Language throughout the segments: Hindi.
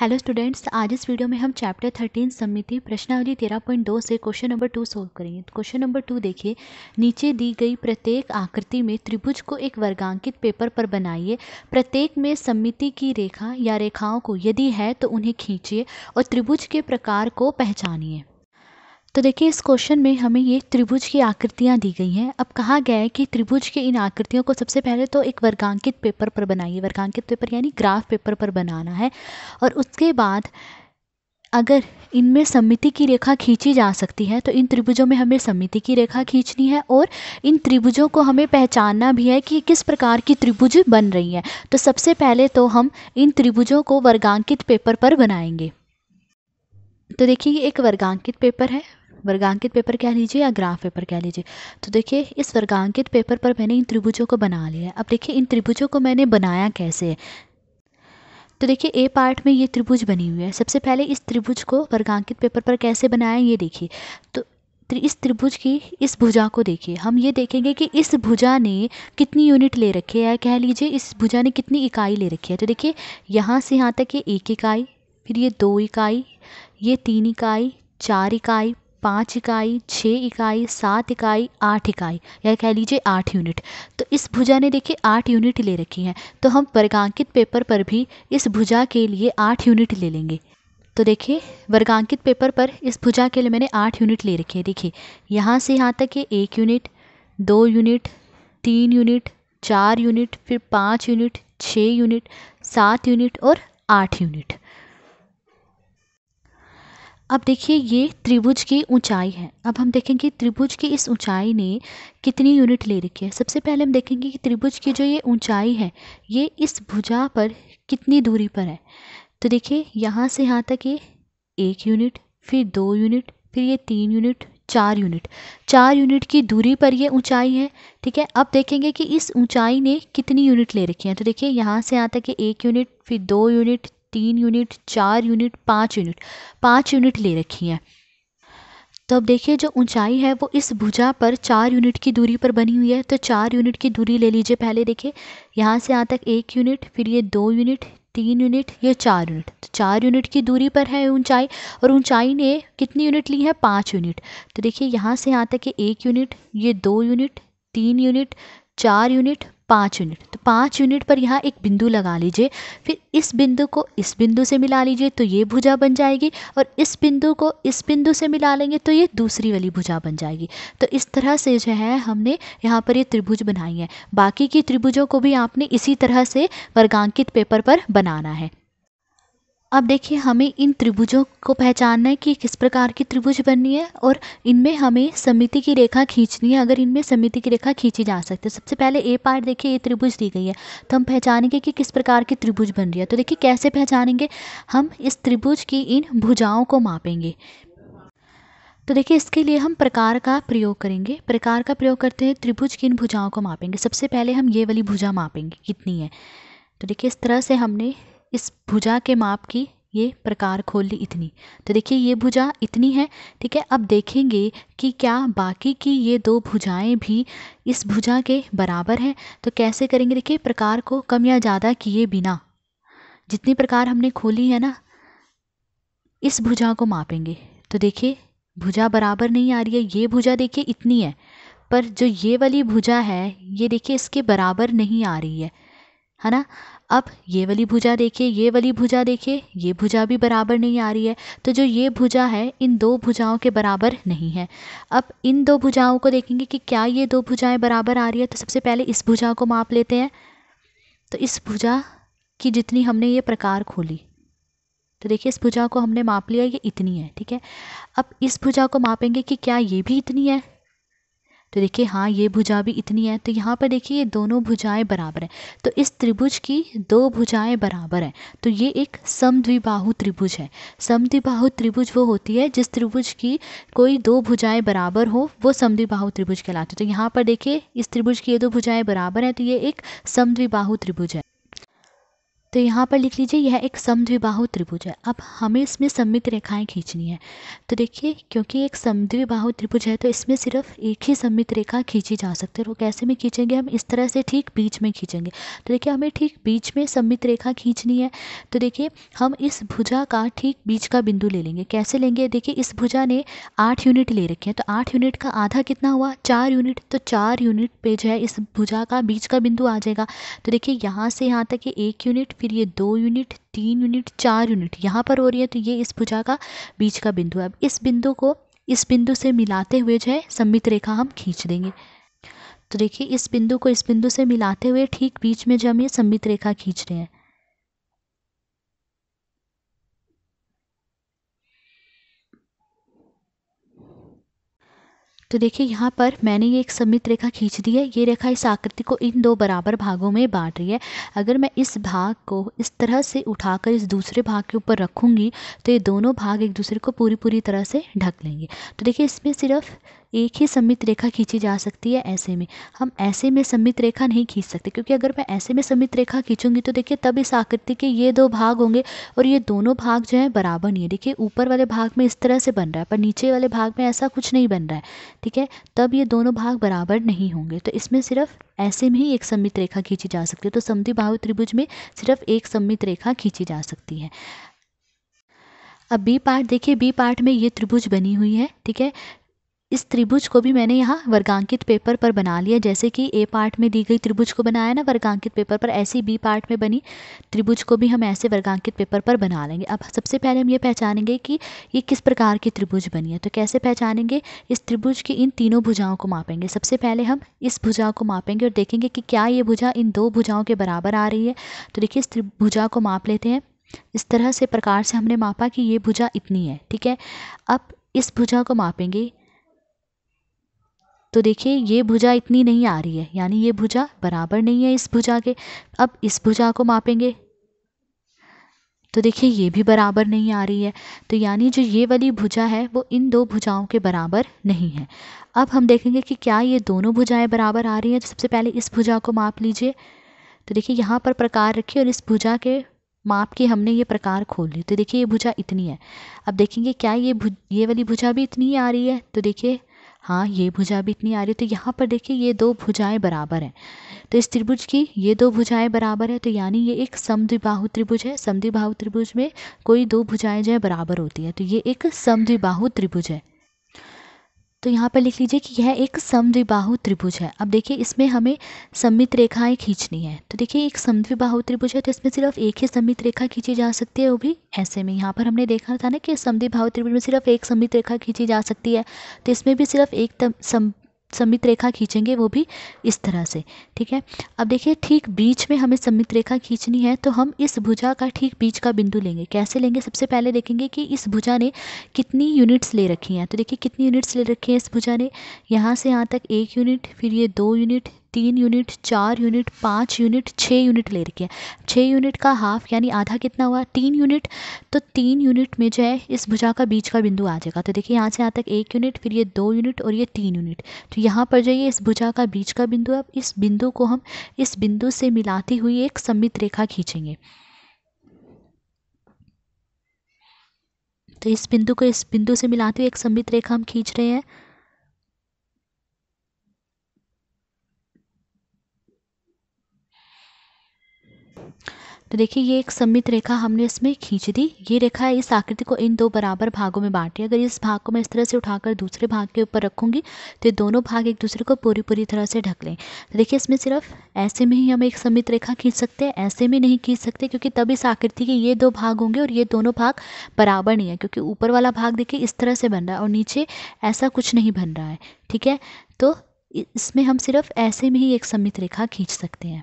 हेलो स्टूडेंट्स आज इस वीडियो में हम चैप्टर थर्टीन समिति प्रश्नावली तेरह पॉइंट दो से क्वेश्चन नंबर टू सोल्व करेंगे क्वेश्चन नंबर टू देखिए नीचे दी गई प्रत्येक आकृति में त्रिभुज को एक वर्गांकित पेपर पर बनाइए प्रत्येक में समिति की रेखा या रेखाओं को यदि है तो उन्हें खींचिए और त्रिभुज के प्रकार को पहचानिए तो देखिए इस क्वेश्चन में हमें ये त्रिभुज की आकृतियाँ दी गई हैं अब कहा गया है कि त्रिभुज के इन आकृतियों को सबसे पहले तो एक वर्गांकित पेपर पर बनाइए वर्गांकित पेपर यानी ग्राफ पेपर पर बनाना है और उसके बाद अगर इनमें समिति की रेखा खींची जा सकती है तो इन त्रिभुजों में हमें समिति की रेखा खींचनी है और इन त्रिभुजों को हमें पहचानना भी है कि किस प्रकार की त्रिभुज बन रही है तो सबसे पहले तो हम इन त्रिभुजों को वर्गांकित पेपर पर बनाएंगे तो देखिए ये एक वर्गांकित पेपर है वर्गांकित पेपर कह लीजिए या ग्राफ पेपर कह लीजिए तो देखिए इस वर्गांकित पेपर पर मैंने इन त्रिभुजों को बना लिया है अब देखिए इन त्रिभुजों को मैंने बनाया कैसे है तो देखिए ए पार्ट में ये त्रिभुज बनी हुई है सबसे पहले इस त्रिभुज को वर्गांकित पेपर पर कैसे बनाया ये देखिए तो इस त्रिभुज की इस भुजा को देखिए हम ये देखेंगे कि इस भुजा ने कितनी यूनिट ले रखी है कह लीजिए इस भुजा ने कितनी इकाई ले रखी है तो देखिए यहाँ से यहाँ तक ये एक इकाई फिर ये दो इकाई ये तीन इकाई चार इकाई पाँच इकाई छः इकाई सात इकाई आठ इकाई या कह लीजिए आठ यूनिट तो इस भुजा ने देखिए आठ यूनिट ले रखी हैं तो हम वर्गांकित पेपर पर भी इस भुजा के लिए आठ यूनिट ले लेंगे तो देखिए वर्गांकित पेपर पर इस भुजा के लिए मैंने आठ यूनिट ले रखी है देखिए यहाँ से यहाँ तक ये एक यूनिट दो यूनिट तीन यूनिट चार यूनिट फिर पाँच यूनिट छः यूनिट सात यूनिट और आठ यूनिट अब देखिए ये त्रिभुज की ऊंचाई है अब हम देखेंगे त्रिभुज की इस ऊंचाई ने कितनी यूनिट ले रखी है सबसे पहले हम देखेंगे कि त्रिभुज की जो ये ऊंचाई है ये इस भुजा पर कितनी दूरी पर है तो देखिए यहाँ से यहाँ तक ये एक यूनिट फिर दो यूनिट फिर ये तीन यूनिट चार यूनिट चार यूनिट की दूरी पर ये ऊंचाई है ठीक है अब देखेंगे कि इस ऊंचाई ने कितनी यूनिट ले रखी है तो देखिए यहाँ से यहाँ तक ये एक यूनिट फिर दो यूनिट तीन यूनिट चार यूनिट पाँच यूनिट पाँच यूनिट ले रखी हैं तो अब देखिए जो ऊंचाई है वो इस भुजा पर चार यूनिट की दूरी पर बनी हुई है तो चार यूनिट की दूरी ले लीजिए पहले देखिए यहाँ से यहाँ तक एक यूनिट फिर ये दो यूनिट तीन यूनिट ये चार यूनिट तो चार यूनिट की दूरी पर है ऊंचाई और ऊंचाई ने कितनी यूनिट ली है पाँच यूनिट तो देखिए यहाँ से यहाँ तक ये एक यूनिट ये दो यूनिट तीन यूनिट चार यूनिट पाँच यूनिट तो पाँच यूनिट पर यहाँ एक बिंदु लगा लीजिए फिर इस बिंदु को इस बिंदु से मिला लीजिए तो ये भुजा बन जाएगी और इस बिंदु को इस बिंदु से मिला लेंगे तो ये दूसरी वाली भुजा बन जाएगी तो इस तरह से जो है हमने यहाँ पर ये त्रिभुज बनाई है बाकी की त्रिभुजों को भी आपने इसी तरह से वर्गांकित पेपर पर बनाना है अब देखिए हमें इन त्रिभुजों को पहचानना है कि किस प्रकार की त्रिभुज बननी है और इनमें हमें समिति की रेखा खींचनी है अगर इनमें समिति की रेखा खींची जा सकती है सबसे पहले ए पार्ट देखिए ये त्रिभुज दी गई है तो हम पहचानेंगे कि किस प्रकार की त्रिभुज बन रही है तो देखिए कैसे पहचानेंगे हम इस त्रिभुज की इन भुजाओं को मापेंगे तो देखिए इसके लिए हम प्रकार का प्रयोग करेंगे प्रकार का प्रयोग करते हैं त्रिभुज की इन भुजाओं को मापेंगे सबसे पहले हम ये वाली भुजा मापेंगे कितनी है तो देखिए इस तरह से हमने इस भुजा के माप की ये प्रकार खोल ली इतनी तो देखिए ये भुजा इतनी है ठीक है अब देखेंगे कि क्या बाकी की ये दो भुजाएं भी इस भुजा के बराबर हैं तो कैसे करेंगे देखिए प्रकार को कम या ज़्यादा किए बिना जितनी प्रकार हमने खोली है ना इस भुजा को मापेंगे तो देखिए भुजा बराबर नहीं आ रही है ये भुजा देखिए इतनी है पर जो ये वाली भुजा है ये देखिए इसके बराबर नहीं आ रही है है ना अब ये वाली भुजा देखिए ये वाली भुजा देखिए ये भुजा भी बराबर नहीं आ रही है तो जो ये भुजा है इन दो भुजाओं के बराबर नहीं है अब इन दो भुजाओं को देखेंगे कि क्या ये दो भुजाएं बराबर आ रही है तो सबसे पहले इस भुजा को माप लेते हैं तो इस भुजा की जितनी हमने ये प्रकार खोली तो देखिए इस भुजा को हमने माप लिया ये इतनी है ठीक है अब इस भुजा को मापेंगे कि क्या ये भी इतनी है तो देखिए हाँ ये भुजा भी इतनी है तो यहाँ पर देखिए ये दोनों भुजाएं बराबर हैं तो इस त्रिभुज की दो भुजाएं बराबर हैं तो ये एक समद्विबाहु त्रिभुज है समद्विबाहु त्रिभुज वो होती है जिस त्रिभुज की कोई दो भुजाएं बराबर हो वो समद्विबाहु त्रिभुज कहलाती है तो यहाँ पर देखिए इस त्रिभुज की ये दो भुजाएं बराबर हैं तो ये एक समद्विबाहु त्रिभुज है तो यहाँ पर लिख लीजिए यह एक समद्विबाहु त्रिभुज है अब हमें इसमें सममित रेखाएं खींचनी है तो देखिए क्योंकि एक समद्विबाहु त्रिभुज है तो इसमें सिर्फ एक ही सममित रेखा खींची जा सकती है वो तो कैसे में खींचेंगे हम इस तरह से ठीक बीच में खींचेंगे तो देखिए हमें ठीक बीच में सममित रेखा खींचनी है तो देखिए हम इस भुजा का ठीक बीच का बिंदु ले लेंगे कैसे लेंगे देखिए इस भुजा ने आठ यूनिट ले रखे हैं तो आठ यूनिट का आधा कितना हुआ चार यूनिट तो चार यूनिट पे जो है इस भुजा का बीच का बिंदु आ जाएगा तो देखिए यहाँ से यहाँ तक ये एक यूनिट फिर ये दो यूनिट तीन यूनिट चार यूनिट यहाँ पर हो रही है तो ये इस भुजा का बीच का बिंदु है अब इस बिंदु को इस बिंदु से मिलाते हुए जो है सम्मित रेखा हम खींच देंगे तो देखिए इस बिंदु को इस बिंदु से मिलाते हुए ठीक बीच में जो हम ये सम्मित रेखा खींच रहे हैं तो देखिए यहाँ पर मैंने ये एक सममित रेखा खींच दी है ये रेखा इस आकृति को इन दो बराबर भागों में बांट रही है अगर मैं इस भाग को इस तरह से उठाकर इस दूसरे भाग के ऊपर रखूँगी तो ये दोनों भाग एक दूसरे को पूरी पूरी तरह से ढक लेंगे तो देखिए इसमें सिर्फ एक ही सम्मित रेखा खींची जा सकती है ऐसे में हम ऐसे में सम्मित रेखा नहीं खींच सकते क्योंकि अगर मैं ऐसे में सम्मित रेखा खींचूंगी तो देखिए तब इस आकृति के ये दो भाग होंगे और ये दोनों भाग जो है बराबर नहीं है देखिए ऊपर वाले भाग में इस तरह से बन रहा है पर नीचे वाले भाग में ऐसा कुछ नहीं बन रहा है ठीक है तब ये दोनों भाग बराबर नहीं होंगे तो इसमें सिर्फ ऐसे में ही एक सम्मित रेखा खींची जा सकती है तो समधि भाव त्रिभुज में सिर्फ एक सम्मित रेखा खींची जा सकती है अब बी पार्ट देखिए बी पार्ट में ये त्रिभुज बनी हुई है ठीक है इस त्रिभुज को भी मैंने यहाँ वर्गांकित पेपर पर बना लिया जैसे कि ए पार्ट में दी गई त्रिभुज को बनाया ना वर्गांकित पेपर पर ऐसी बी पार्ट में बनी त्रिभुज को भी हम ऐसे वर्गांकित पेपर पर बना लेंगे अब सबसे पहले हम ये पहचानेंगे कि ये किस प्रकार की त्रिभुज बनी है तो कैसे पहचानेंगे इस त्रिभुज की इन तीनों भुजाओं को मापेंगे सबसे पहले हम इस भुजा को मापेंगे और देखेंगे कि क्या ये भुजा इन दो भुजाओं के बराबर आ रही है तो देखिए इस भुजा को माप लेते हैं इस तरह से प्रकार से हमने मापा कि ये भुजा इतनी है ठीक है अब इस भुजा को मापेंगे तो देखिए ये भुजा इतनी नहीं आ रही है यानी ये भुजा बराबर नहीं है इस भुजा के अब इस भुजा को मापेंगे तो देखिए ये भी बराबर नहीं आ रही है तो यानी जो ये वाली भुजा है वो इन दो भुजाओं के बराबर नहीं है अब हम देखेंगे कि क्या ये दोनों भुजाएं बराबर आ रही हैं तो सबसे पहले इस भुजा को माप लीजिए तो देखिए यहाँ पर प्रकार रखिए और इस भुजा के माप के हमने ये प्रकार खोल ली तो देखिए ये भुजा इतनी है अब देखेंगे क्या ये भुज ये वाली भुजा भी इतनी ही आ रही है तो देखिए हाँ ये भुजा भी इतनी आ रही है तो यहाँ पर देखिए ये दो भुजाएं बराबर हैं तो इस त्रिभुज की ये दो भुजाएं बराबर है तो यानी ये एक समद्विबाहु त्रिभुज है समद्विबाहु त्रिभुज में कोई दो भुजाएं जो है बराबर होती है तो ये एक समद्विबाहु त्रिभुज है तो यहाँ पर लिख लीजिए कि यह एक समद्विबाहु त्रिभुज है अब देखिए इसमें हमें सम्मित रेखाएं खींचनी है तो देखिए एक समद्विबाहु त्रिभुज है तो इसमें सिर्फ एक ही सम्मित रेखा खींची जा सकती है वो भी ऐसे में यहाँ पर हमने देखा था ना कि समद्विबाहु त्रिभुज में सिर्फ एक सम्मित रेखा खींची जा सकती है तो इसमें भी सिर्फ एक सम सम्मित रेखा खींचेंगे वो भी इस तरह से ठीक है अब देखिए ठीक बीच में हमें सम्मित रेखा खींचनी है तो हम इस भुजा का ठीक बीच का बिंदु लेंगे कैसे लेंगे सबसे पहले देखेंगे कि इस भुजा ने कितनी यूनिट्स ले रखी हैं तो देखिए कितनी यूनिट्स ले रखी हैं इस भुजा ने यहाँ से यहाँ तक एक यूनिट फिर ये दो यूनिट तीन यूनिट चार यूनिट पाँच यूनिट छः यूनिट ले रखी है छः यूनिट का हाफ यानी आधा कितना हुआ तीन यूनिट तो तीन यूनिट में जो है इस भुजा का बीच का बिंदु आ जाएगा तो देखिए यहाँ से यहाँ तक एक यूनिट फिर ये दो यूनिट और ये तीन यूनिट तो यहाँ पर जो ये इस भुजा का बीच का बिंदु है अब इस बिंदु को हम इस बिंदु से मिलाती हुई एक सम्मित रेखा खींचेंगे तो इस बिंदु को इस बिंदु से मिलाते हुए एक सम्मित रेखा हम खींच रहे हैं तो देखिए ये एक सम्मित रेखा हमने इसमें खींच दी ये रेखा इस आकृति को इन दो बराबर भागों में बांटी अगर इस भाग को मैं इस तरह से उठाकर दूसरे भाग के ऊपर रखूँगी तो ये दोनों भाग एक दूसरे को पूरी पूरी तरह से ढक लें तो देखिए इसमें सिर्फ ऐसे में ही हम एक सम्मित रेखा खींच सकते हैं ऐसे में नहीं खींच सकते क्योंकि तब इस आकृति के ये दो भाग होंगे और ये दोनों भाग बराबर नहीं है क्योंकि ऊपर वाला भाग देखिए इस तरह से बन रहा है और नीचे ऐसा कुछ नहीं बन रहा है ठीक है तो इसमें हम सिर्फ ऐसे में ही एक सम्मित रेखा खींच सकते हैं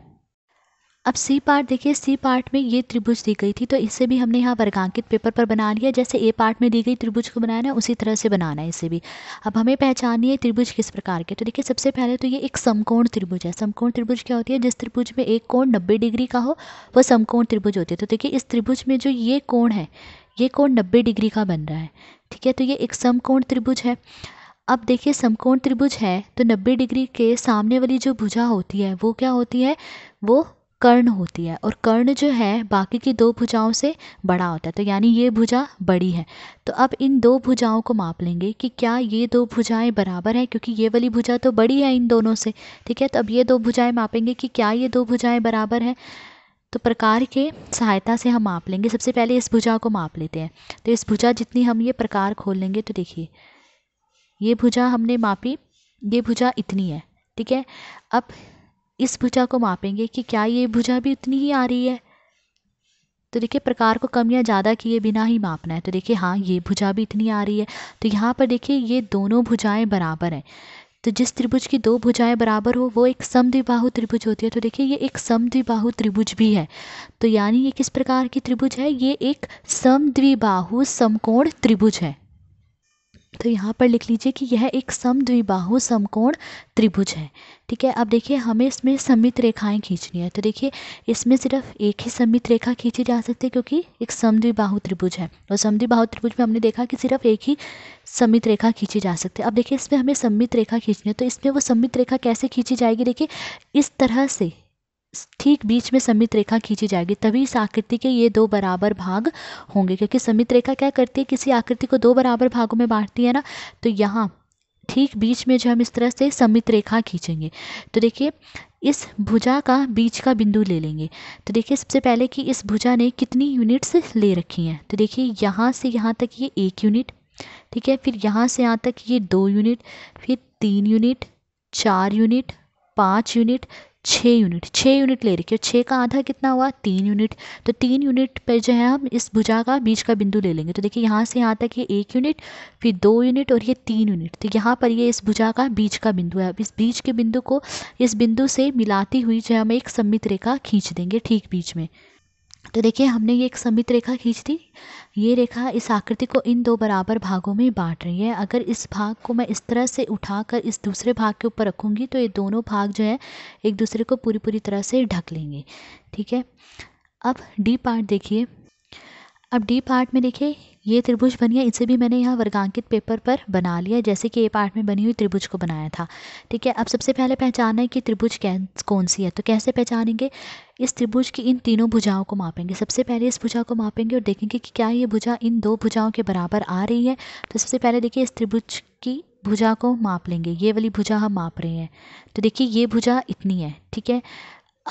अब सी पार्ट देखिए सी पार्ट में ये त्रिभुज दी गई थी तो इसे भी हमने यहाँ वर्गांकित पेपर पर बना लिया जैसे ए पार्ट में दी गई त्रिभुज को बनाना है उसी तरह से बनाना है इसे भी अब हमें पहचाननी है त्रिभुज किस प्रकार के तो देखिए सबसे पहले तो ये एक समकोण त्रिभुज है समकोण त्रिभुज क्या होती है जिस त्रिभुज में एक कोण नब्बे डिग्री का हो वह समकोण त्रिभुज होती है तो देखिए इस त्रिभुज में जो ये कोण है ये कोण नब्बे डिग्री का बन रहा है ठीक है तो ये एक समकोण त्रिभुज है अब देखिए समकोण त्रिभुज है तो नब्बे डिग्री के सामने वाली जो भुजा होती है वो क्या होती है वो कर्ण होती है और कर्ण जो है बाकी की दो भुजाओं से बड़ा होता है तो यानी ये भुजा बड़ी है तो अब इन दो भुजाओं को माप लेंगे कि क्या ये दो भुजाएं बराबर हैं क्योंकि ये वाली भुजा तो बड़ी है इन दोनों से ठीक है तो अब ये दो भुजाएं मापेंगे कि क्या ये दो भुजाएं बराबर हैं तो प्रकार के सहायता से हम माप लेंगे सबसे पहले इस भुजा को माप लेते हैं तो इस भुजा जितनी हम ये प्रकार खोल लेंगे तो देखिए ये भुजा हमने मापी ये भुजा इतनी है ठीक है अब इस भुजा को मापेंगे कि क्या ये भुजा भी उतनी ही आ रही है तो देखिए प्रकार को कम या ज़्यादा किए बिना ही मापना है तो देखिए हाँ ये भुजा भी इतनी आ रही है तो यहाँ पर देखिए ये दोनों भुजाएं बराबर हैं तो जिस त्रिभुज की दो भुजाएं बराबर हो वो एक समद्विबाहु त्रिभुज होती है तो देखिए ये एक समद्विबाहु त्रिभुज भी है तो यानी ये किस प्रकार की त्रिभुज है ये एक समद्विबाहु समकोण त्रिभुज है तो यहाँ पर लिख लीजिए कि यह एक समद्विबाहु समकोण त्रिभुज है ठीक है अब देखिए हमें इसमें समित रेखाएं खींचनी है तो देखिए इसमें सिर्फ एक ही समित रेखा खींची जा सकती है क्योंकि एक समद्विबाहु त्रिभुज है और समद्विबाहु त्रिभुज में हमने देखा कि सिर्फ एक ही समित रेखा खींची जा सकती है अब देखिए इसमें हमें समित रेखा खींचनी है तो इसमें वो समित रेखा कैसे खींची जाएगी देखिए इस तरह से ठीक बीच में समित रेखा खींची जाएगी तभी इस आकृति के ये दो बराबर भाग होंगे क्योंकि समित रेखा क्या करती है किसी आकृति को दो बराबर भागों में बांटती है ना तो यहाँ ठीक बीच में जो हम इस तरह से समित रेखा खींचेंगे तो देखिए इस भुजा का बीच का बिंदु ले लेंगे तो देखिए सबसे पहले कि इस भुजा ने कितनी यूनिट्स ले रखी हैं तो देखिए यहाँ से यहाँ तक ये एक यूनिट ठीक है फिर यहाँ से यहाँ तक ये दो यूनिट फिर तीन यूनिट चार यूनिट पाँच यूनिट छः यूनिट छः यूनिट ले रखी हो छः का आधा कितना हुआ तीन यूनिट तो तीन यूनिट पर जो है हम इस भुजा का बीच का बिंदु ले लेंगे तो देखिए यहाँ से यहाँ तक ये एक यूनिट फिर दो यूनिट और ये तीन यूनिट तो यहाँ पर ये इस भुजा का बीच का बिंदु है अब इस बीच के बिंदु को इस बिंदु से मिलाती हुई जो है हम एक सम्मित रेखा खींच देंगे ठीक बीच में तो देखिए हमने ये एक समित रेखा खींच दी ये रेखा इस आकृति को इन दो बराबर भागों में बांट रही है अगर इस भाग को मैं इस तरह से उठाकर इस दूसरे भाग के ऊपर रखूँगी तो ये दोनों भाग जो है एक दूसरे को पूरी पूरी तरह से ढक लेंगे ठीक है अब डी पार्ट देखिए अब डी पार्ट में देखिए ये त्रिभुज बन गया इसे भी मैंने यहाँ वर्गांकित पेपर पर बना लिया जैसे कि ए पार्ट में बनी हुई त्रिभुज को बनाया था ठीक है अब सबसे पहले पहचानना है कि त्रिभुज कौन सी है तो कैसे पहचानेंगे इस त्रिभुज की इन तीनों भुजाओं को मापेंगे सबसे पहले इस भुजा को मापेंगे और देखेंगे कि क्या ये भुजा इन दो भुजाओं के बराबर आ रही है तो सबसे पहले देखिए इस त्रिभुज की भुजा को माप लेंगे ये वाली भुजा हम माप रहे हैं तो देखिए ये भुजा इतनी है ठीक है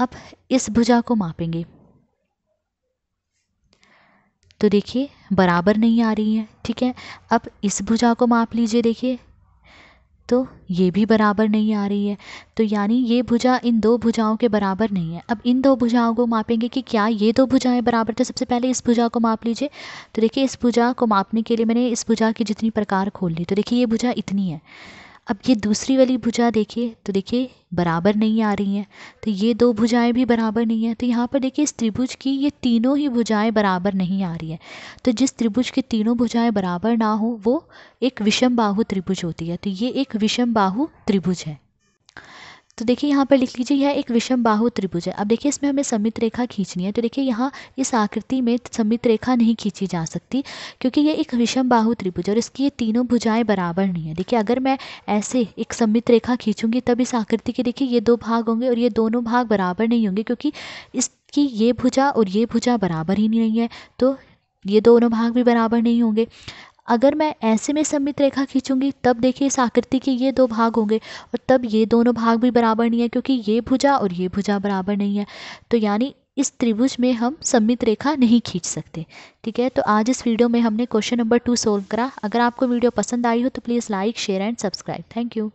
अब इस भुजा को मापेंगे तो देखिए बराबर नहीं आ रही हैं ठीक है अब इस भुजा को माप लीजिए देखिए तो ये भी बराबर नहीं आ रही है तो यानी ये भुजा इन दो भुजाओं के बराबर नहीं है अब इन दो भुजाओं को मापेंगे कि क्या ये दो भुजाएं बराबर तो सबसे पहले इस भुजा को माप लीजिए तो देखिए इस भुजा को मापने के लिए मैंने इस भुजा की जितनी प्रकार खोल ली तो देखिए ये भुजा इतनी है अब ये दूसरी वाली भुजा देखिए तो देखिए बराबर नहीं आ रही हैं तो ये दो भुजाएं भी बराबर नहीं हैं तो यहाँ पर देखिए इस त्रिभुज की ये तीनों ही भुजाएं बराबर नहीं आ रही हैं तो जिस त्रिभुज की तीनों भुजाएं बराबर ना हो वो एक विषम बाहु त्रिभुज होती है तो ये एक विषम बाहु त्रिभुज है तो देखिए यहाँ पर लिख लीजिए यह एक विषम बाहु त्रिभुज है अब देखिए इसमें हमें समित रेखा खींचनी है तो देखिए यहाँ इस आकृति में समित रेखा नहीं खींची जा सकती क्योंकि ये एक विषम बाहु त्रिभुज और इसकी ये तीनों भुजाएं बराबर नहीं है देखिए अगर मैं ऐसे एक समित रेखा खींचूंगी तब इस आकृति के देखिए ये दो भाग होंगे और ये दोनों भाग बराबर नहीं होंगे क्योंकि इसकी ये भुजा और ये भुजा बराबर ही नहीं है तो ये दोनों भाग भी बराबर नहीं होंगे अगर मैं ऐसे में सममित रेखा खींचूंगी तब देखिए इस आकृति के ये दो भाग होंगे और तब ये दोनों भाग भी बराबर नहीं है क्योंकि ये भुजा और ये भुजा बराबर नहीं है तो यानी इस त्रिभुज में हम सम्मित रेखा नहीं खींच सकते ठीक है तो आज इस वीडियो में हमने क्वेश्चन नंबर टू सोल्व करा अगर आपको वीडियो पसंद आई हो तो please like share and subscribe thank you